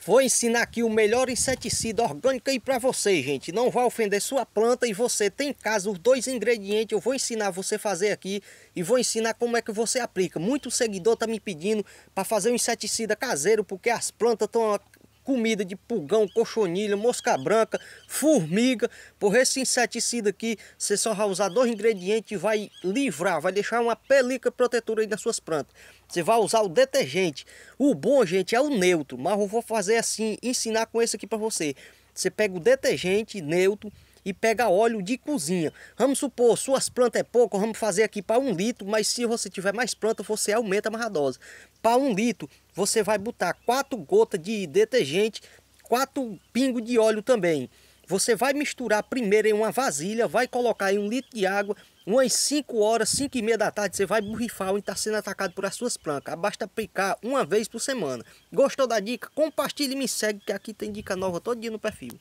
Vou ensinar aqui o melhor inseticida orgânico aí para você, gente. Não vai ofender sua planta e você tem em casa os dois ingredientes. Eu vou ensinar você fazer aqui e vou ensinar como é que você aplica. Muito seguidor tá me pedindo para fazer um inseticida caseiro porque as plantas estão comida de pulgão, cochonilha, mosca branca, formiga. Por esse inseticida aqui, você só vai usar dois ingredientes e vai livrar, vai deixar uma película protetora aí nas suas plantas. Você vai usar o detergente. O bom, gente, é o neutro, mas eu vou fazer assim, ensinar com esse aqui para você. Você pega o detergente neutro, e pega óleo de cozinha. Vamos supor, suas plantas é pouco, vamos fazer aqui para um litro, mas se você tiver mais planta, você aumenta mais a dose. Para um litro, você vai botar quatro gotas de detergente, quatro pingos de óleo também. Você vai misturar primeiro em uma vasilha, vai colocar em um litro de água, umas 5 horas, 5 e meia da tarde, você vai borrifar onde está sendo atacado por as suas plantas. Basta aplicar uma vez por semana. Gostou da dica? Compartilhe e me segue que aqui tem dica nova todo dia no perfil.